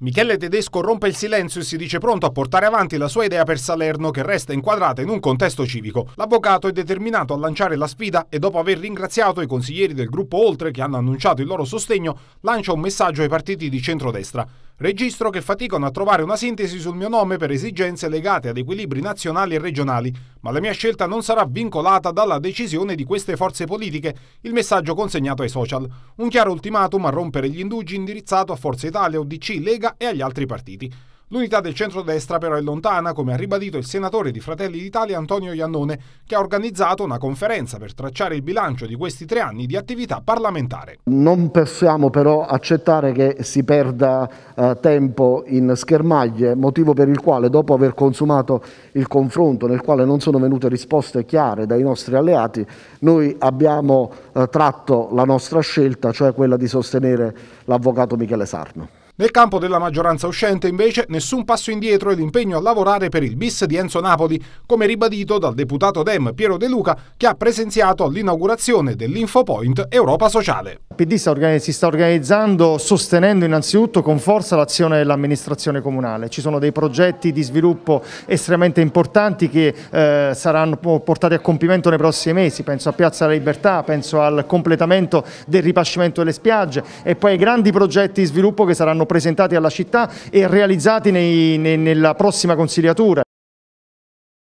Michele Tedesco rompe il silenzio e si dice pronto a portare avanti la sua idea per Salerno che resta inquadrata in un contesto civico. L'avvocato è determinato a lanciare la sfida e dopo aver ringraziato i consiglieri del gruppo Oltre che hanno annunciato il loro sostegno, lancia un messaggio ai partiti di centrodestra. Registro che faticano a trovare una sintesi sul mio nome per esigenze legate ad equilibri nazionali e regionali, ma la mia scelta non sarà vincolata dalla decisione di queste forze politiche, il messaggio consegnato ai social. Un chiaro ultimatum a rompere gli indugi indirizzato a Forza Italia, UDC, Lega e agli altri partiti. L'unità del centrodestra però è lontana, come ha ribadito il senatore di Fratelli d'Italia Antonio Iannone, che ha organizzato una conferenza per tracciare il bilancio di questi tre anni di attività parlamentare. Non possiamo però accettare che si perda eh, tempo in schermaglie, motivo per il quale dopo aver consumato il confronto nel quale non sono venute risposte chiare dai nostri alleati, noi abbiamo eh, tratto la nostra scelta, cioè quella di sostenere l'avvocato Michele Sarno. Nel campo della maggioranza uscente, invece, nessun passo indietro e l'impegno a lavorare per il bis di Enzo Napoli, come ribadito dal deputato Dem Piero De Luca, che ha presenziato all'inaugurazione dell'Infopoint Europa Sociale. Il PD si sta organizzando sostenendo innanzitutto con forza l'azione dell'amministrazione comunale. Ci sono dei progetti di sviluppo estremamente importanti che eh, saranno portati a compimento nei prossimi mesi. Penso a Piazza della Libertà, penso al completamento del ripascimento delle spiagge e poi ai grandi progetti di sviluppo che saranno presentati alla città e realizzati nei, nei, nella prossima consigliatura.